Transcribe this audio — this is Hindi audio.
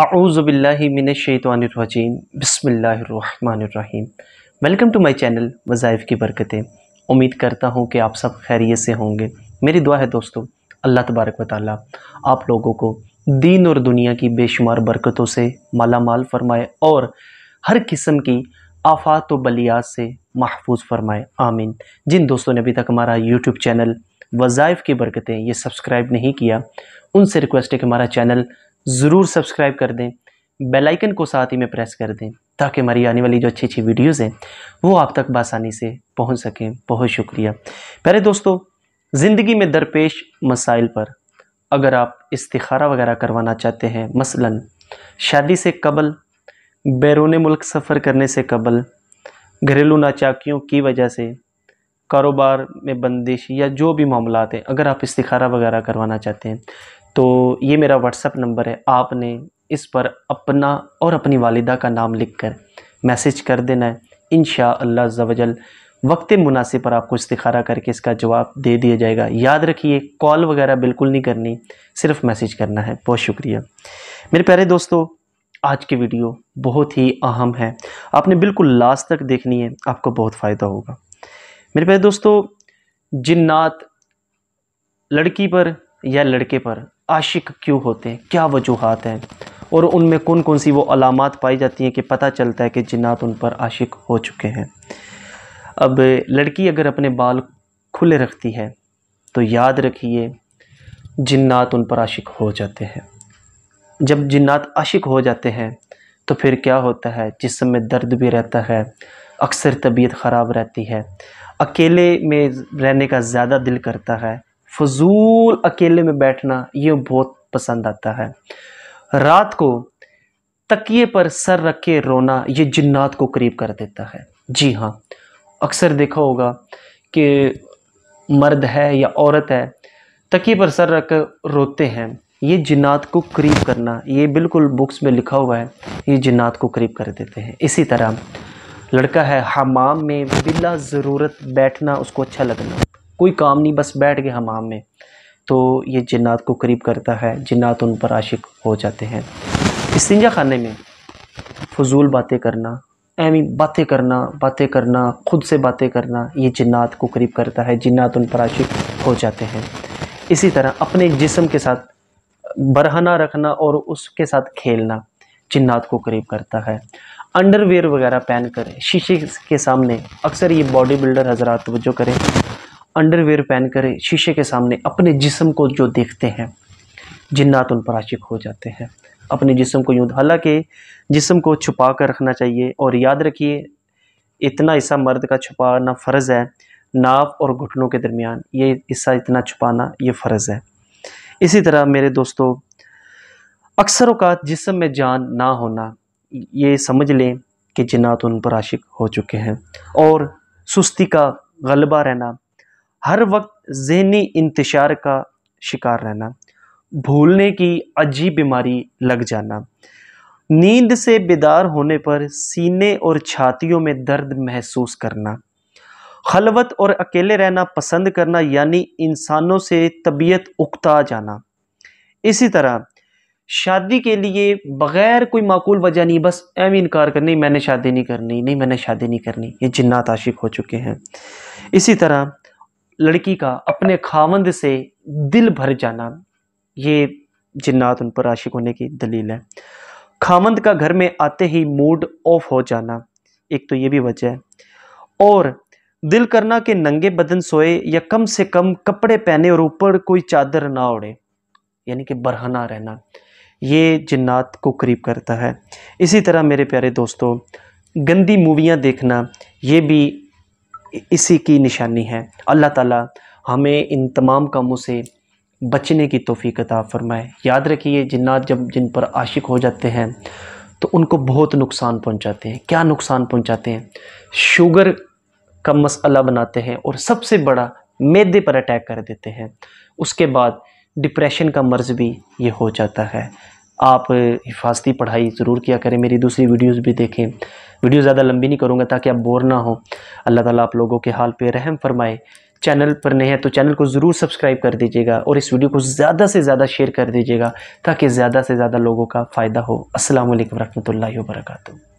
आऊज़बिल्लिमिनशैतवानरजीम बसमीम वेलकम टू माई चैनल वज़ाइफ की बरकतें उम्मीद करता हूँ कि आप सब खैरियत से होंगे मेरी दुआ है दोस्तों अल्लाह तबारक वाली आप लोगों को दीन और दुनिया की बेशुमार बरकतों से माला माल फरमाए और हर किस्म की आफात व बलियात से महफूज फरमाए आमीन जिन दोस्तों ने अभी तक हमारा यूट्यूब चैनल वज़ाइफ की बरकतें ये सब्सक्राइब नहीं किया उनसे रिक्वेस्ट है कि हमारा चैनल ज़रूर सब्सक्राइब कर दें बेल आइकन को साथ ही में प्रेस कर दें ताकि हमारी आने वाली जो अच्छी अच्छी वीडियोस हैं वो आप तक बसानी से पहुंच सकें बहुत शुक्रिया पहले दोस्तों ज़िंदगी में दरपेश मसाइल पर अगर आप इस्तारा वगैरह करवाना चाहते हैं मसलन शादी से कबल बैरून मुल्क सफ़र करने से कबल घरेलू नाचाकियों की वजह से कारोबार में बंदिश या जो भी मामला हैं अगर आप इस्तारा वगैरह करवाना चाहते हैं तो ये मेरा व्हाट्सअप नंबर है आपने इस पर अपना और अपनी वालिदा का नाम लिख कर मैसेज कर देना है इन शवजल वक्त मुनासिब पर आपको इस्तारा करके इसका जवाब दे दिया जाएगा याद रखिए कॉल वगैरह बिल्कुल नहीं करनी सिर्फ मैसेज करना है बहुत शुक्रिया मेरे प्यारे दोस्तों आज की वीडियो बहुत ही अहम है आपने बिल्कुल लास्ट तक देखनी है आपको बहुत फ़ायदा होगा मेरे प्यारे दोस्तों जिन्नात लड़की पर या लड़के पर आशिक क्यों होते हैं क्या वजूहत हैं और उनमें कौन कौन सी वो अलामत पाई जाती हैं कि पता चलता है कि जिन्नात उन पर आशिक हो चुके हैं अब लड़की अगर अपने बाल खुले रखती है तो याद रखिए जिन्नात उन पर आशिक हो जाते हैं जब जिन्नात आशिक हो जाते हैं तो फिर क्या होता है जिसम में दर्द भी रहता है अक्सर तबीयत ख़राब रहती है अकेले में रहने का ज़्यादा दिल करता है फजूल अकेले में बैठना ये बहुत पसंद आता है रात को तकिए पर सर रख के रोना ये जिन्नात को करीब कर देता है जी हाँ अक्सर देखा होगा कि मर्द है या औरत है तकिए पर सर रख रोते हैं ये जिन्नात को करीब करना ये बिल्कुल बुक्स में लिखा हुआ है ये जिन्नात को करीब कर देते हैं इसी तरह लड़का है हमाम में बिला ज़रूरत बैठना उसको अच्छा लगना कोई काम नहीं बस बैठ गए हमाम में तो ये जन्नात को करीब करता है जन्नात उन पर आशिक हो जाते हैं इस्तिंजा खाने में फजूल बातें करना अहमी बातें करना बातें करना खुद से बातें करना ये जन्नात को करीब करता है जन्नात उन पर आशिक हो जाते हैं इसी तरह अपने जिसम के साथ बरहना रखना और उसके साथ खेलना जिन्नात को करीब करता है अंडरवेयर वगैरह पहन कर शीशे के सामने अक्सर ये बॉडी बिल्डर हजरात तवज्जो करें अंडरवेयर पहन कर शीशे के सामने अपने जिस्म को जो देखते हैं जिन्नात उन पर आशिक हो जाते हैं अपने जिस्म को यूँ हालांकि जिस्म को छुपा कर रखना चाहिए और याद रखिए इतना हिस्सा मर्द का छुपाना फ़र्ज़ है नाव और घुटनों के दरमियान ये हिस्सा इतना छुपाना ये फ़र्ज़ है इसी तरह मेरे दोस्तों अक्सर अवकात जिसम में जान ना होना ये समझ लें कि जिन्नात उन पर आशिक हो चुके हैं और सुस्ती का गलबा रहना हर वक्त जहनी इंतशार का शिकार रहना भूलने की अजीब बीमारी लग जाना नींद से बेदार होने पर सीने और छातियों में दर्द महसूस करना खलवत और अकेले रहना पसंद करना यानी इंसानों से तबीयत उकता जाना इसी तरह शादी के लिए बग़ैर कोई माकूल वजह नहीं बस एम इनकार करनी मैंने शादी नहीं करनी नहीं मैंने शादी नहीं करनी ये जिन्नात आशिक हो चुके हैं इसी तरह लड़की का अपने खावंद से दिल भर जाना ये जिन्नात उन पर आशिक होने की दलील है खामंद का घर में आते ही मूड ऑफ हो जाना एक तो ये भी वजह है और दिल करना कि नंगे बदन सोए या कम से कम कपड़े पहने और ऊपर कोई चादर ना ओढ़े यानी कि बरहना रहना ये जिन्नात को करीब करता है इसी तरह मेरे प्यारे दोस्तों गंदी मूवियाँ देखना ये भी इसी की निशानी है अल्लाह ताला हमें इन तमाम कामों से बचने की तोफ़ी फ़रमाए याद रखिए जिन्नात जब जिन पर आशिक हो जाते हैं तो उनको बहुत नुकसान पहुंचाते हैं क्या नुकसान पहुंचाते हैं शुगर का मसला बनाते हैं और सबसे बड़ा मैदे पर अटैक कर देते हैं उसके बाद डिप्रेशन का मर्ज़ भी ये हो जाता है आप हिफाजती पढ़ाई ज़रूर किया करें मेरी दूसरी वीडियोज़ भी देखें वीडियो ज़्यादा लंबी नहीं करूँगा ताकि आप बोर ना हो अल्लाह ताला आप लोगों के हाल पे रहम फरमाए चैनल पर नए हैं तो चैनल को ज़रूर सब्सक्राइब कर दीजिएगा और इस वीडियो को ज़्यादा से ज़्यादा शेयर कर दीजिएगा ताकि ज़्यादा से ज़्यादा लोगों का फ़ायदा हो असल वरहमल वर्का